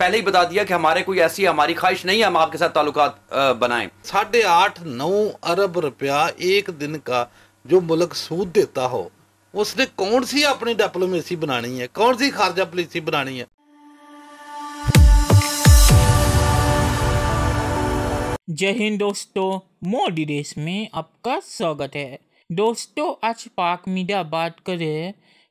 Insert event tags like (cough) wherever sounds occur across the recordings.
पहले ही बता दिया कि हमारे कोई ऐसी हमारी ख्वाहिश नहीं है हम आपके साथ ताल्लुक बनाए साढ़े आठ नौ अरब रुपया एक दिन का जो मुल्क सूद देता हो उसने कौन सी अपनी डिप्लोमेसी बनानी है कौन सी खारजा पॉलिसी बनानी है जय हिंद दोस्तों मोदी देश में आपका स्वागत है दोस्तों आज पाक मीडिया बात करे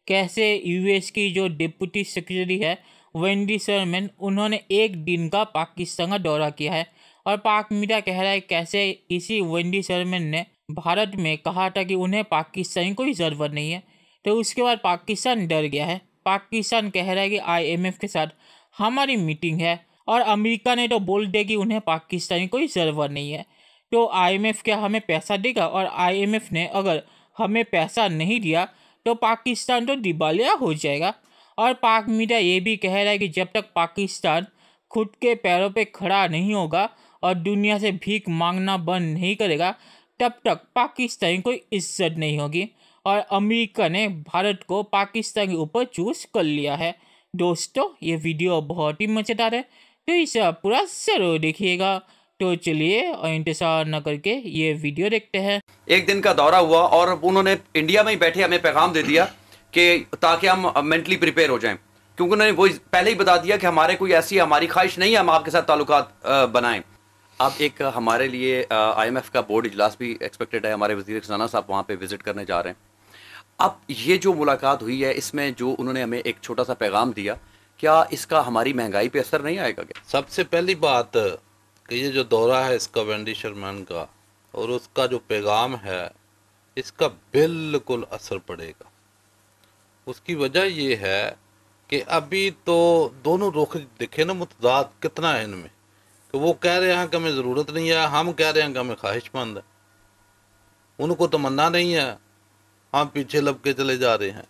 कैसे यूएस की जो डिप्टी सेक्रेटरी है वेंडी शर्मन उन्होंने एक दिन का पाकिस्तान का दौरा किया है और पाक मीडिया कह रहा है कैसे इसी वेंडी शर्मन ने भारत में कहा था कि उन्हें पाकिस्तानी कोई ज़रूरत नहीं है तो उसके बाद पाकिस्तान डर गया है पाकिस्तान कह रहा है कि आईएमएफ के साथ हमारी मीटिंग है और अमेरिका ने तो बोल दिया कि उन्हें पाकिस्तानी कोई ज़रूरत नहीं है तो आईएमएफ क्या हमें पैसा देगा और आईएमएफ ने अगर हमें पैसा नहीं दिया तो पाकिस्तान तो दिवालिया हो जाएगा और पाक मीडिया ये भी कह रहा है कि जब तक पाकिस्तान खुद के पैरों पे खड़ा नहीं होगा और दुनिया से भीख मांगना बंद नहीं करेगा तब तक पाकिस्तान को इज्जत नहीं होगी और अमेरिका ने भारत को पाकिस्तान के ऊपर चूज कर लिया है दोस्तों ये वीडियो बहुत ही मज़ेदार है तो इसे आप पूरा ज़रूर देखिएगा तो चलिए और इंतजार न करके ये वीडियो देखते हैं एक दिन का दौरा हुआ और उन्होंने इंडिया में ही बैठे हमें पैगाम दे दिया कि ताकि हम मेंटली प्रिपेयर हो जाएं क्योंकि उन्होंने वो पहले ही बता दिया कि हमारे कोई ऐसी हमारी ख्वाहिश नहीं है हम आपके साथ ताल्लुक बनाएं अब एक हमारे लिए आईएमएफ का बोर्ड इजलास भी एक्सपेक्टेड है हमारे वजीर खजाना साहब वहाँ पर विज़िट करने जा रहे हैं अब ये जो मुलाकात हुई है इसमें जो उन्होंने हमें एक छोटा सा पैगाम दिया क्या इसका हमारी महंगाई पर असर नहीं आएगा क्या सबसे पहली बात कि ये जो दौरा है इसका वेंडी शर्मैन का और उसका जो पैगाम है इसका बिल्कुल असर पड़ेगा उसकी वजह ये है कि अभी तो दोनों रुख दिखे ना मतदाद कितना है इनमें कि वो कह रहे हैं कि हमें ज़रूरत नहीं है हम कह रहे हैं कि हमें ख्वाहिशमंद है उनको तमन्ना नहीं है हम पीछे लपके चले जा रहे हैं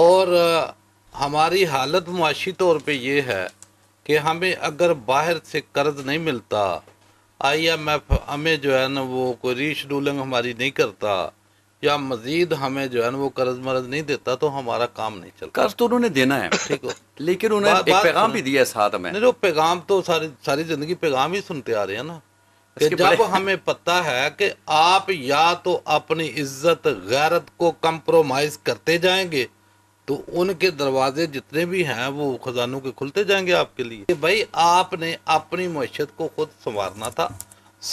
और हमारी हालत मुआशी तौर पे ये है कि हमें अगर बाहर से कर्ज नहीं मिलता आई एम एफ हमें जो है ना वो कोई रीशेडूलिंग हमारी नहीं करता या मजीद हमें जो है ना वो कर्ज मर्ज नहीं देता तो हमारा काम नहीं चलता कर्ज तो उन्होंने देना है (laughs) ठीक है लेकिन उन्होंने एक पैगाम भी दिया है साथ में जो पैगाम तो सारी सारी जिंदगी पैगाम ही सुनते आ रहे हैं ना कि जब हमें पता है कि आप या तो अपनी इज्जत गैरत को कंप्रोमाइज करते जाएंगे तो उनके दरवाजे जितने भी हैं वो खजानों के खुलते जाएंगे आपके लिए कि भाई आपने अपनी मैशत को खुद संवारना था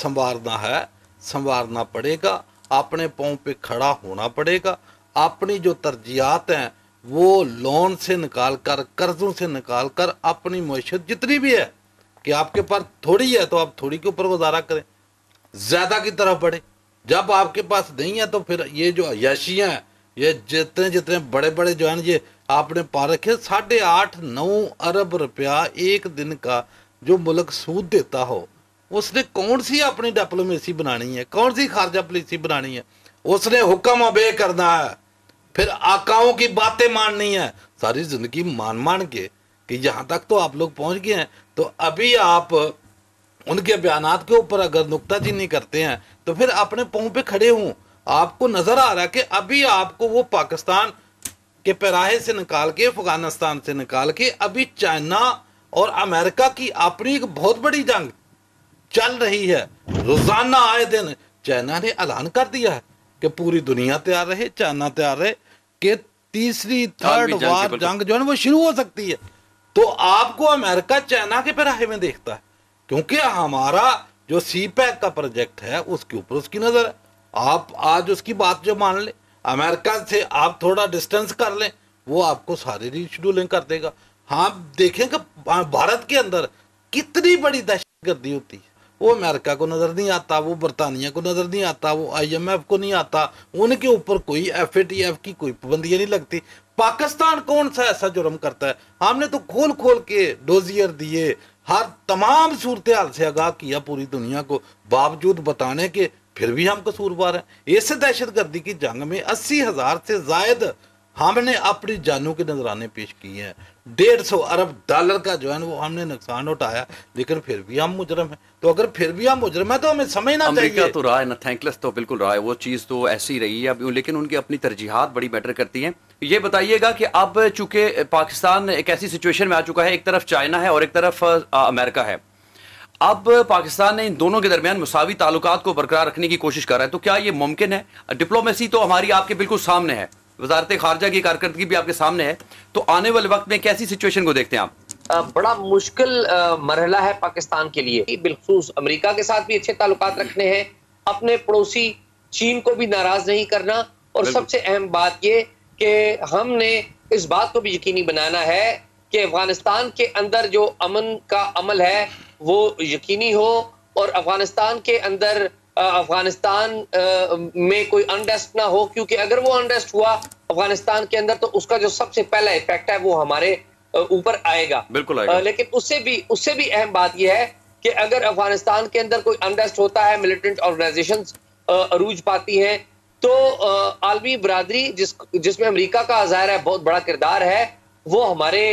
संवारना है संवारना पड़ेगा अपने पाँव पे खड़ा होना पड़ेगा अपनी जो तरजियात हैं वो लोन से निकाल कर कर्जों से निकाल कर अपनी मैशत जितनी भी है कि आपके पास थोड़ी है तो आप थोड़ी के ऊपर गुजारा करें ज़्यादा की तरफ बढ़े जब आपके पास नहीं है तो फिर ये जो अयाशियाँ हैं ये जितने जितने बड़े बड़े जो हैं ये आपने पा रखे साढ़े आठ नौ अरब रुपया एक दिन का जो मुल्क सूद देता हो उसने कौन सी अपनी डिप्लोमेसी बनानी है कौन सी खारजा पॉलिसी बनानी है उसने हुक्म अबे करना है फिर आकाओं की बातें माननी है सारी जिंदगी मान मान के कि यहाँ तक तो आप लोग पहुँच गए हैं तो अभी आप उनके बयान के ऊपर अगर नहीं करते हैं तो फिर अपने पाँव पे खड़े हों आपको नज़र आ रहा है कि अभी आपको वो पाकिस्तान के पैराहे से निकाल के अफगानिस्तान से निकाल के अभी चाइना और अमेरिका की अपनी एक बहुत बड़ी जंग चल रही है रोजाना आए दिन चाइना ने ऐलान कर दिया है कि पूरी दुनिया तैयार रहे चाइना तैयार रहे कि तीसरी थर्ड वार जंग जो है वो शुरू हो सकती है तो आपको अमेरिका चाइना के पिराहे में देखता है क्योंकि हमारा जो सी पैक e का प्रोजेक्ट है उसके ऊपर उसकी नज़र है आप आज उसकी बात जो मान लें अमेरिका से आप थोड़ा डिस्टेंस कर लें वो आपको सारी रिशेड्यूलिंग कर देगा हाँ देखें कि भारत के अंदर कितनी बड़ी दहशत गर्दी होती है वो अमेरिका को नज़र नहीं आता वो बरतानिया को नज़र नहीं आता वो आईएमएफ को नहीं आता उनके ऊपर कोई एफएटीएफ की कोई पाबंदियां नहीं लगती पाकिस्तान कौन सा ऐसा जुर्म करता है हमने तो खोल खोल के डोजियर दिए हर तमाम सूरत हाल से आगाह किया पूरी दुनिया को बावजूद बताने के फिर भी हम कसूरवार हैं इस दहशत गर्दी की जंग में अस्सी हज़ार से जायद हमने अपनी जानों के नजराने पेश किए हैं डेढ़ सौ अरब डॉलर का जो है वो हमने नुकसान उठाया लेकिन फिर भी हम मुजरम हैं तो अगर फिर भी हम मुजरम हैं तो हमें समझना चाहिए तो रहा है ना थैंकलेस तो बिल्कुल रहा है वो चीज़ तो ऐसी रही है अभी लेकिन उनकी अपनी तरजीहत बड़ी मैटर करती है ये बताइएगा कि अब चूंकि पाकिस्तान एक ऐसी सिचुएशन में आ चुका है एक तरफ चाइना है और एक तरफ अमेरिका है अब पाकिस्तान ने इन दोनों के दरमियान मुसावी ताल्लुक को बरकरार रखने की कोशिश कर रहा है तो क्या ये मुमकिन है डिप्लोमेसी तो हमारी आपके बिल्कुल सामने है वजारत खारजा की कारकर्दगी भी आपके सामने है तो आने वाले वक्त में कैसी सिचुएशन को देखते हैं आप बड़ा मुश्किल मरहला है पाकिस्तान के लिए बिलखसूस अमरीका के साथ भी अच्छे ताल्लुक रखने हैं अपने पड़ोसी चीन को भी नाराज नहीं करना और सबसे अहम बात ये कि हमने इस बात को भी यकीनी बनाना है कि अफगानिस्तान के अंदर जो अमन का अमल है वो यकीनी हो और अफगानिस्तान के अंदर अफगानिस्तान में कोई अनरेस्ट ना हो क्योंकि अगर वो अनरेस्ट हुआ अफगानिस्तान के अंदर तो उसका जो सबसे पहला इफेक्ट है वो हमारे ऊपर आएगा बिल्कुल आएगा। लेकिन उससे भी उससे भी अहम बात यह है कि अगर अफगानिस्तान के अंदर कोई अनरेस्ट होता है मिलिटेंट ऑर्गेनाइजेशन अरूज पाती हैं तो आलमी बरदरी जिस जिसमें अमरीका का जाहिर है बहुत बड़ा किरदार है वो हमारे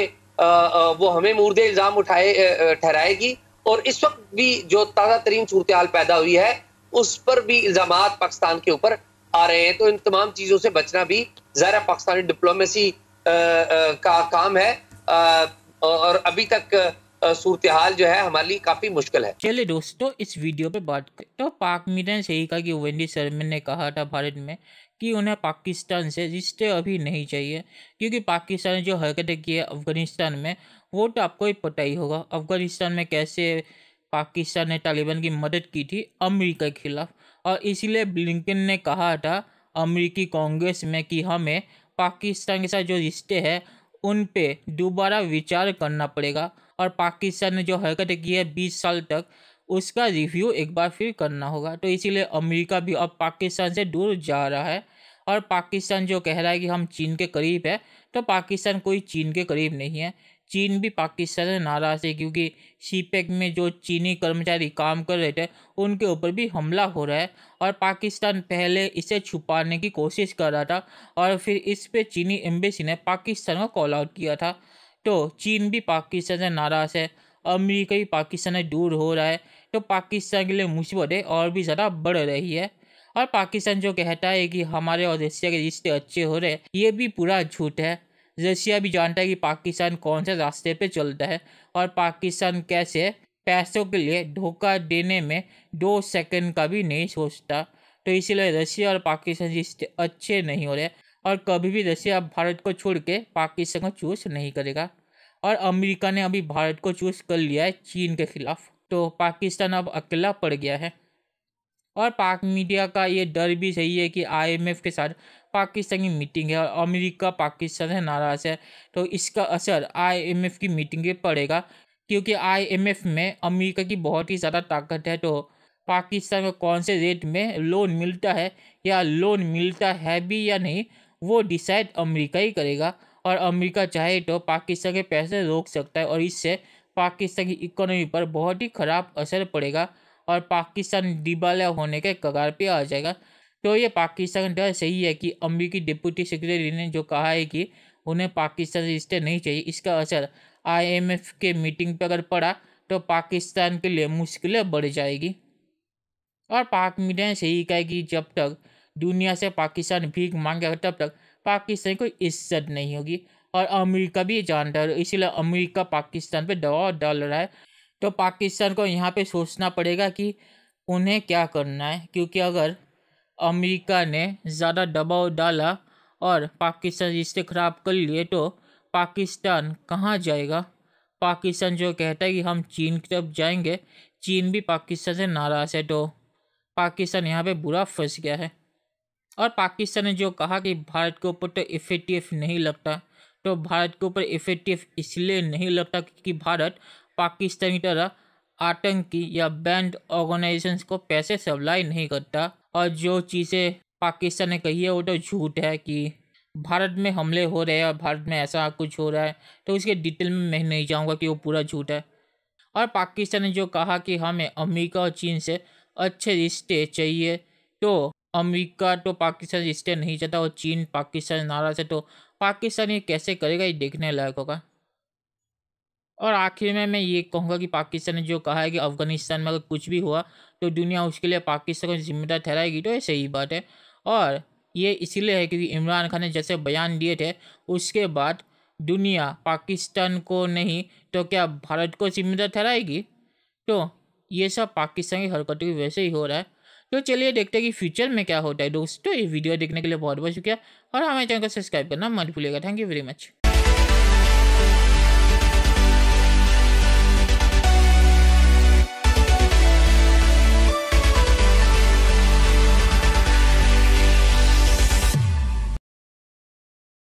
वो हमें मुर्दे इल्ज़ाम उठाए ठहराएगी और इस वक्त भी जो ताज़ा तरीन सूरत पैदा हुई है उस पर भी इल्जाम पाकिस्तान के ऊपर आ रहे हैं तो इन तमाम चीज़ों से बचना भी ज़रा पाकिस्तानी डिप्लोमेसी का काम है और अभी तक जो है हमारे लिए काफ़ी मुश्किल है चलिए दोस्तों इस वीडियो पे बात तो पाक मीडिया ने सही कहा कि वेंडी शर्मन ने कहा था भारत में कि उन्हें पाकिस्तान से रिश्ते अभी नहीं चाहिए क्योंकि पाकिस्तान ने जो हरकतें की है अफगानिस्तान में वो तो आपको ही पता ही होगा अफगानिस्तान में कैसे पाकिस्तान ने तालिबान की मदद की थी अमेरिका के खिलाफ और इसीलिए ब्लिंकन ने कहा था अमेरिकी कांग्रेस में कि हमें पाकिस्तान के साथ जो रिश्ते हैं उन पे दोबारा विचार करना पड़ेगा और पाकिस्तान ने जो हरकत की है बीस साल तक उसका रिव्यू एक बार फिर करना होगा तो इसीलिए अमेरिका भी अब पाकिस्तान से दूर जा रहा है और पाकिस्तान जो कह रहा है कि हम चीन के करीब है तो पाकिस्तान कोई चीन के करीब नहीं है चीन भी पाकिस्तान से नाराज़ है क्योंकि सी पैक में जो चीनी कर्मचारी काम कर रहे थे उनके ऊपर भी हमला हो रहा है और पाकिस्तान पहले इसे छुपाने की कोशिश कर रहा था और फिर इस पे चीनी एम्बेसी ने पाकिस्तान को कॉल आउट किया था तो चीन भी पाकिस्तान से नाराज़ है अमरीका भी पाकिस्तान से दूर हो रहा है तो पाकिस्तान के लिए मुसीबतें और भी ज़्यादा बढ़ रही है और पाकिस्तान जो कहता है कि हमारे और एशिया के रिश्ते अच्छे हो रहे ये भी पूरा झूठ है रशिया भी जानता है कि पाकिस्तान कौन से रास्ते पे चलता है और पाकिस्तान कैसे पैसों के लिए धोखा देने में दो सेकंड का भी नहीं सोचता तो इसीलिए रशिया और पाकिस्तान रिश्ते अच्छे नहीं हो रहे और कभी भी रशिया भारत को छोड़ के पाकिस्तान को चूज नहीं करेगा और अमेरिका ने अभी भारत को चूज कर लिया है चीन के खिलाफ तो पाकिस्तान अब अकेला पड़ गया है और पाक मीडिया का ये डर भी सही है कि आईएमएफ के साथ पाकिस्तान की मीटिंग है और अमेरिका पाकिस्तान से नाराज़ है तो इसका असर आईएमएफ की मीटिंग पे पड़ेगा क्योंकि आईएमएफ में अमेरिका की बहुत ही ज़्यादा ताकत है तो पाकिस्तान को कौन से रेट में लोन मिलता है या लोन मिलता है भी या नहीं वो डिसाइड अमेरिका ही करेगा और अमेरिका चाहे तो पाकिस्तान के पैसे रोक सकता है और इससे पाकिस्तान की इकोनॉमी पर बहुत ही ख़राब असर पड़ेगा और पाकिस्तान डिबाला होने के कगार पे आ जाएगा तो ये पाकिस्तान डर सही है कि अमरीकी डिप्टी सेक्रेटरी ने जो कहा है कि उन्हें पाकिस्तान रिश्ते नहीं चाहिए इसका असर आईएमएफ के मीटिंग पर अगर पड़ा तो पाकिस्तान के लिए मुश्किलें बढ़ जाएगी और पाक मीडिया ने सही कहा कि जब तक दुनिया से पाकिस्तान भीख मांगेगा तब तक पाकिस्तान को इज्जत नहीं होगी और अमेरिका भी जानता है इसीलिए अमेरिका पाकिस्तान पर दबाव डाल रहा है तो पाकिस्तान को यहाँ पे सोचना पड़ेगा कि उन्हें क्या करना है क्योंकि अगर अमेरिका ने ज़्यादा दबाव डाला और पाकिस्तान रिश्ते ख़राब कर लिए तो पाकिस्तान कहाँ जाएगा पाकिस्तान जो कहता है कि हम चीन की तरफ जाएंगे चीन भी पाकिस्तान से नाराज़ है तो पाकिस्तान यहाँ पे बुरा फंस गया है और पाकिस्तान ने जो कहा कि भारत के ऊपर तो इफ़ेक्टिव नहीं लगता तो भारत के ऊपर इफ़ेक्टिव इसलिए नहीं लगता क्योंकि भारत पाकिस्तानी तरह आतंकी या बैंड ऑर्गेनाइजेशन को पैसे सप्लाई नहीं करता और जो चीज़ें पाकिस्तान ने कही है वो तो झूठ है कि भारत में हमले हो रहे हैं और भारत में ऐसा कुछ हो रहा है तो उसके डिटेल में मैं नहीं जाऊँगा कि वो पूरा झूठ है और पाकिस्तान ने जो कहा कि हमें अमेरिका और चीन से अच्छे रिश्ते चाहिए तो अमेरिका तो पाकिस्तान रिश्ते नहीं चाहता और चीन पाकिस्तान नाराज़ है तो पाकिस्तान ये कैसे करेगा ये देखने लायक होगा और आखिर में मैं ये कहूँगा कि पाकिस्तान ने जो कहा है कि अफ़गानिस्तान में अगर कुछ भी हुआ तो दुनिया उसके लिए पाकिस्तान को जिम्मेदार ठहराएगी तो ये सही बात है और ये इसीलिए है क्योंकि इमरान खान ने जैसे बयान दिए थे उसके बाद दुनिया पाकिस्तान को नहीं तो क्या भारत को जिम्मेदार ठहराएगी तो ये सब पाकिस्तान की हरकतों की वजह से ही हो रहा है तो चलिए देखते हैं कि फ्यूचर में क्या होता है दोस्तों ये वीडियो देखने के लिए बहुत बहुत शुक्रिया और हमारे चैनल को सब्सक्राइब करना मत भूलिएगा थैंक यू वेरी मच